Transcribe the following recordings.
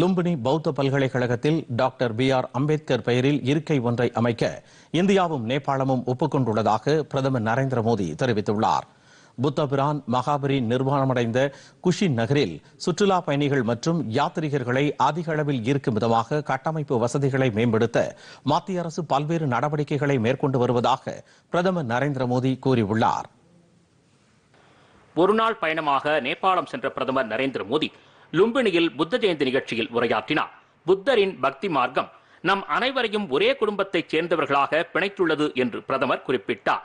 லும்பினி பௌத்த பல்கலைக்கழகத்தில் doctor B R Ambedkar பெயரில் இருக்கை ஒன்றை அமைக்க இந்தியாவும் நேபாளமும் ஒப்புக்கொண்டுள்ளதாக பிரதமர் நரேந்திர மோடி தெரிவித்துள்ளார் புத்தபிரான் மகாபரி நிர்வாணமடைந்த குஷி நகரில் சுற்றுலா பயணிகள் மற்றும் யாத்ரீகர்களை அதிக அளவில் ஈர்க்கும் விதமாக கட்டமைப்பு வசதிகளை மேம்படுத்த மத்திய அரசு பல்வேறு நடவடிக்கைகளை மேற்கொண்டு வருவதாக பிரதமர் நரேந்திர மோடி கூறியுள்ளார் ஒருநாள் பயணமாக நேபாளம் சென்ற பிரதமர் நரேந்திர மோடி லும்பினியில் புத்த ஜெயந்தி நிகழ்ச்சியில் உரையாற்றினார் புத்தரின் பக்தி மார்க்கம் நம் அனைவரையும் ஒரே குடும்பத்தைச் சேர்ந்தவர்களாக பிணைத்துள்ளது என்று பிரதமர் குறிப்பிட்டார்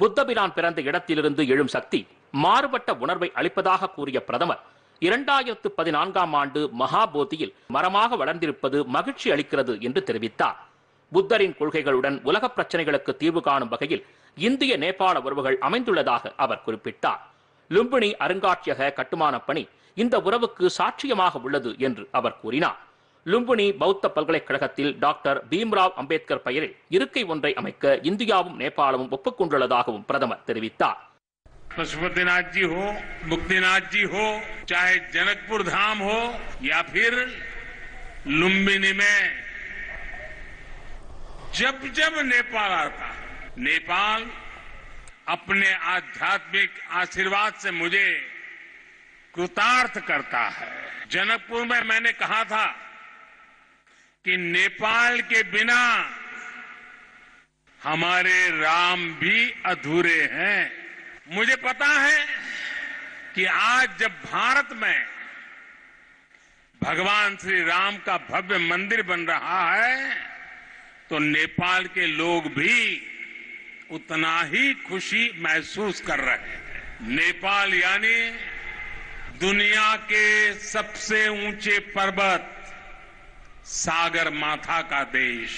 புத்தபிரான் பிறந்த இடத்திலிருந்து எழும் சக்தி மாறுபட்ட உணர்வை அளிப்பதாக கூறிய பிரதமர் இரண்டாயிரத்து பதினான்காம் ஆண்டு மகாபோதியில் மரமாக வளர்ந்திருப்பது மகிழ்ச்சி அளிக்கிறது என்று தெரிவித்தார் புத்தரின் கொள்கைகளுடன் உலக பிரச்சனைகளுக்கு தீர்வு காணும் வகையில் இந்திய நேபாள உறவுகள் அமைந்துள்ளதாக அவர் குறிப்பிட்டார் லும்பினி அருங்காட்சியக கட்டுமானப் பணி இந்த உறவுக்கு சாட்சியமாக உள்ளது என்று அவர் கூறினார் லும்பினி பௌத்த பல்கலைக்கழகத்தில் டாக்டர் பீம்ராவ் அம்பேத்கர் பெயரில் இருக்கை ஒன்றை அமைக்க இந்தியாவும் நேபாளமும் ஒப்புக்கொண்டுள்ளதாகவும் பிரதமர் தெரிவித்தார் पशुपतिनाथ ஜி ஹோ முக்திநாத் ஜி ஹோ சாஹே ஜனக்பூர் தாம் ஹோ யா பிர் லும்பினி மே ஜப் ஜப் நேபாள் ஆதா நேபாள் अपने आध्यात्मिक आशीर्वाद से मुझे कृतार्थ करता है जनकपुर में मैंने कहा था कि नेपाल के बिना हमारे राम भी अधूरे हैं मुझे पता है कि आज जब भारत में भगवान श्री राम का भव्य मंदिर बन रहा है तो नेपाल के लोग भी उतना ही खुशी महसूस कर रहे हैं नेपाल यानी दुनिया के सबसे ऊंचे पर्वत सागर माथा का देश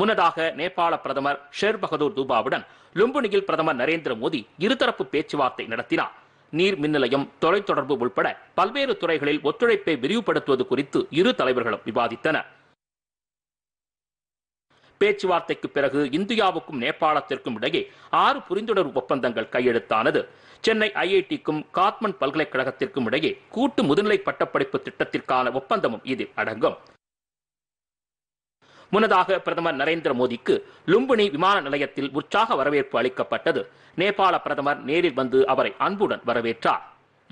முன்னதாக நேபாள பிரதமர் ஷேர் பகதூர் தூபாவுடன் லும்புனியில் பிரதமர் நரேந்திர மோடி இருதரப்பு பேச்சுவார்த்தை நடத்தினார் நீர் மின்நிலையம் தொலைத்தொடர்பு உள்பட பல்வேறு துறைகளில் ஒத்துழைப்பை விரிவுபடுத்துவது குறித்து இரு தலைவர்களும் விவாதித்தனர் பேச்சுவார்த்தைக்கு பிறகு இந்தியாவுக்கும் நேபாளத்திற்கும் இடையே ஆறு புரிந்துணர்வு ஒப்பந்தங்கள் கையெழுத்தானது சென்னை ஐஐடிக்கும் காத்மன் பல்கலைக்கழகத்திற்கும் இடையே கூட்டு முதுநிலை பட்டப்படிப்பு திட்டத்திற்கான ஒப்பந்தமும் இதில் அடங்கும் முன்னதாக பிரதமர் நரேந்திர மோடிக்கு லும்பினி விமான நிலையத்தில் உற்சாக வரவேற்பு அளிக்கப்பட்டது நேபாள பிரதமர் நேரில் வந்து அவரை அன்புடன் வரவேற்றார்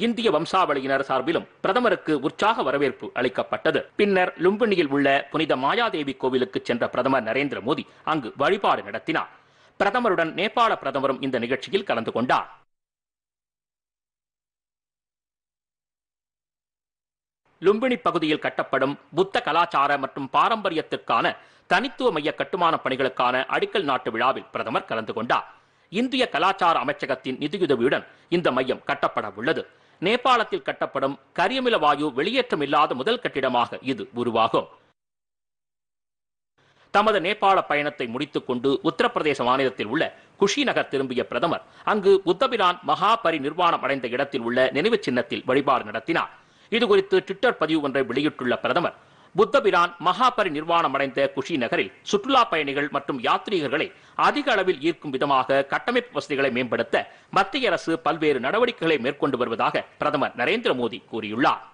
இந்திய வம்சாவளியினர் சார்பிலும் பிரதமருக்கு உற்சாக வரவேற்பு அளிக்கப்பட்டது பின்னர் லும்பினியில் உள்ள புனித மாயாதேவி கோவிலுக்கு சென்ற பிரதமர் நரேந்திர மோடி அங்கு வழிபாடு நடத்தினார் பிரதமருடன் நேபாள பிரதமரும் இந்த நிகழ்ச்சியில் கலந்து கொண்டார் லும்பினி பகுதியில் கட்டப்படும் புத்த கலாச்சார மற்றும் பாரம்பரியத்திற்கான தனித்துவ மைய கட்டுமான பணிகளுக்கான அடிக்கல் நாட்டு விழாவில் பிரதமர் கலந்து கொண்டார் இந்திய கலாச்சார அமைச்சகத்தின் நிதியுதவியுடன் இந்த மையம் கட்டப்பட உள்ளது நேபாளத்தில் கட்டப்படும் கரியமில வாயு வெளியேற்றம் இல்லாத முதல் கட்டிடமாக இது உருவாகும் தமது நேபாள பயணத்தை கொண்டு உத்தரப்பிரதேச மாநிலத்தில் உள்ள குஷி நகர் திரும்பிய பிரதமர் அங்கு புத்தபிரான் மகா பரிநிர்வாணம் அடைந்த இடத்தில் உள்ள நினைவு சின்னத்தில் வழிபாடு நடத்தினார் இதுகுறித்து ட்விட்டர் பதிவு ஒன்றை வெளியிட்டுள்ள பிரதமர் புத்தபிரான் மகாபரி நிர்வாணம் அடைந்த குஷி நகரில் சுற்றுலா பயணிகள் மற்றும் யாத்ரீகர்களை அதிக அளவில் ஈர்க்கும் விதமாக கட்டமைப்பு வசதிகளை மேம்படுத்த மத்திய அரசு பல்வேறு நடவடிக்கைகளை மேற்கொண்டு வருவதாக பிரதமர் நரேந்திர மோடி கூறியுள்ளார்